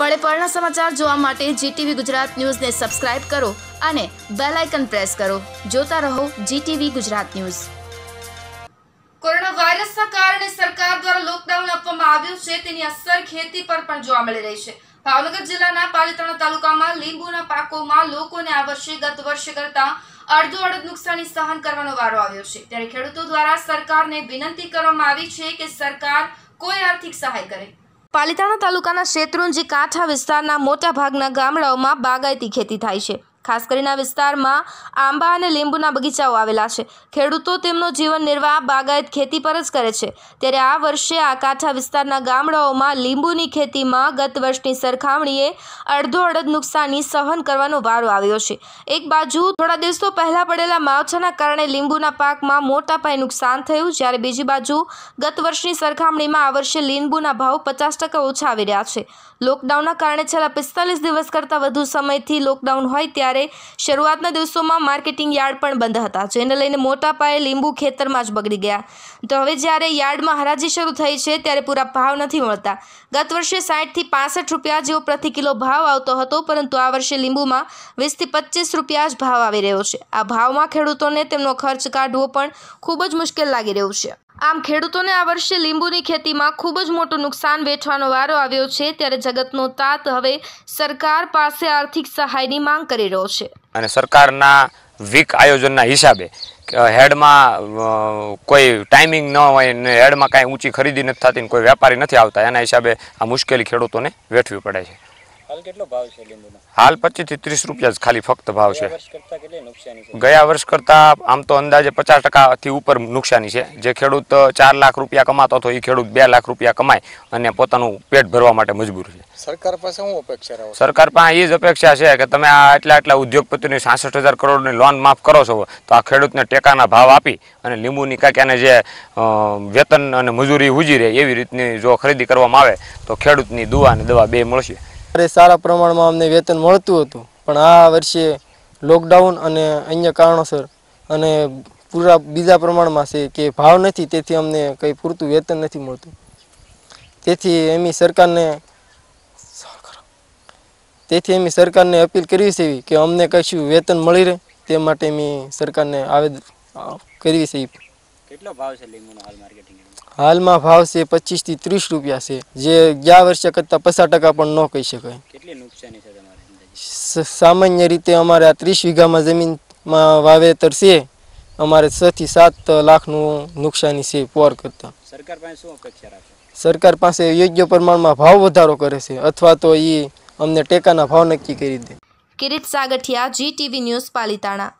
પળે પળના સમાચાર જોવા માટે જીટીવી ગુજરાત ન્યૂઝને સબસ્ક્રાઇબ કરો અને બેલ આઇકન પ્રેસ કરો જોતા રહો જીટીવી ગુજરાત ન્યૂઝ કોરોના વાયરસના કારણે સરકાર દ્વારા લોકડાઉન આપવામાં આવ્યું છે તેની અસર ખેતી પર પણ જોવા મળી રહી છે ભાવનગર જિલ્લાના પાલિતાણા તાલુકામાં લીંબુના પાકોમાં લોકોને આ વર્ષે ગત વર્ષે કરતાં અડધો અડધ નુકસાની સહન કરવાનો વારો આવ્યો છે ત્યારે ખેડૂતો દ્વારા સરકારને વિનંતી કરવામાં આવી છે કે સરકાર કોઈ આર્થિક સહાય કરે પાલિતાણા તાલુકાના શેત્રુંજી કાંઠા વિસ્તારના મોટાભાગના ગામડાઓમાં બાગાયતી ખેતી થાય છે ખાસ કરીને આ વિસ્તારમાં આંબા અને લીંબુના બગીચાઓ આવેલા છે ખેડૂતો તેમનો જીવન નિર્વાહ બાગાયત ખેતી પર જ કરે છે ત્યારે આ વર્ષે આ કાંઠા વિસ્તારના ગામડાઓમાં લીંબુની ખેતીમાં ગત વર્ષની સરખામણીએ અડધો અડધ નુકસાની સહન કરવાનો વારો આવ્યો છે એક બાજુ થોડા દિવસો પહેલાં પડેલા માવઠાના કારણે લીંબુના પાકમાં મોટા પાયે નુકસાન થયું જ્યારે બીજી બાજુ ગત વર્ષની સરખામણીમાં આ વર્ષે લીંબુના ભાવ પચાસ ટકા ઓછા આવી રહ્યા છે લોકડાઉનના કારણે છેલ્લા પિસ્તાલીસ દિવસ કરતાં વધુ સમયથી લોકડાઉન હોય ત્યારે ત્યારે શરૂઆતના દિવસોમાં માર્કેટિંગ યાર્ડ પણ બંધ હતા જેને લઈને મોટા પાયે લીંબુ ખેતરમાં જ બગડી ગયા તો હવે જ્યારે યાર્ડમાં હરાજી શરૂ થઈ છે ત્યારે પૂરા ભાવ નથી મળતા ગત વર્ષે સાઠથી પાસઠ રૂપિયા જેવો પ્રતિ કિલો ભાવ આવતો હતો પરંતુ આ વર્ષે લીંબુમાં વીસથી પચીસ રૂપિયા જ ભાવ આવી રહ્યો છે આ ભાવમાં ખેડૂતોને તેમનો ખર્ચ કાઢવો પણ ખૂબ જ મુશ્કેલ લાગી રહ્યું છે આમ ખેડૂતોને આ વર્ષે લીંબુની ખેતીમાં ખૂબ જ મોટું નુકસાન વેઠવાનો વારો આવ્યો છે ત્યારે જગતનો તાત હવે સરકાર પાસે આર્થિક સહાયની માંગ કરી રહ્યો છે અને સરકારના વીક આયોજનના હિસાબે હેડમાં કોઈ ટાઈમિંગ ન હોય ને હેડમાં કાંઈ ઊંચી ખરીદી નથી થતી કોઈ વેપારી નથી આવતા એના હિસાબે આ મુશ્કેલી ખેડૂતોને વેઠવી પડે છે હાલ પચીસ થી ત્રીસ રૂપિયા જ ખાલી ફક્ત ભાવ છે ગયા વર્ષ કરતા આમ તો અંદાજે પચાસ ટકાથી ઉપર નુકસાની છે જે ખેડૂત ચાર લાખ રૂપિયા કમાતો હતો એ ખેડૂત બે લાખ રૂપિયા કમાય અને પોતાનું પેટ ભરવા માટે મજબૂર છે સરકાર પાસે શું અપેક્ષા સરકાર પાસે એ જ અપેક્ષા છે કે તમે આ આટલા એટલા ઉદ્યોગપતિની સાસઠ હજાર કરોડની લોન માફ કરો છો તો આ ખેડૂતને ટેકાના ભાવ આપી અને લીંબુની કાંક્યાને જે વેતન અને મજૂરી ઉજી રહે એવી રીતની જો ખરીદી કરવામાં આવે તો ખેડૂતની દુવા અને દવા બે મળશે અરે સારા પ્રમાણમાં અમને વેતન મળતું હતું પણ આ વર્ષે લોકડાઉન અને અન્ય કારણોસર અને પૂરા બીજા પ્રમાણમાં છે કે ભાવ નથી તેથી અમને કંઈ પૂરતું વેતન નથી મળતું તેથી એમની સરકારને તેથી એમની સરકારને અપીલ કરવી છે કે અમને કશું વેતન મળી રહે તે માટે એમની સરકારને આવેદન કરવી છે કેટલો ભાવ છે લીંબુનો હાલ માર્કેટિંગ હાલમાં ભાવ છે પચીસ થી ત્રીસ રૂપિયા છે જે ગયા વર્ષ કરતા પચાસ ટકા પણ ન કહી શકાય કેટલી નુકસાની છે તમારે સામાન્ય રીતે અમારે આ ત્રીસ વીઘામાં જમીનમાં વાવેતર છે અમારે છ થી સાત લાખનું નુકસાની છે પોર કરતા સરકાર પાસે શું અપેક્ષા રાખે સરકાર પાસે યોગ્ય પ્રમાણમાં ભાવ વધારો કરે છે અથવા તો એ અમને ટેકાના ભાવ નક્કી કરી દે કિરીટ સાગઠિયા જી ટીવી ન્યૂઝ પાલિતાણા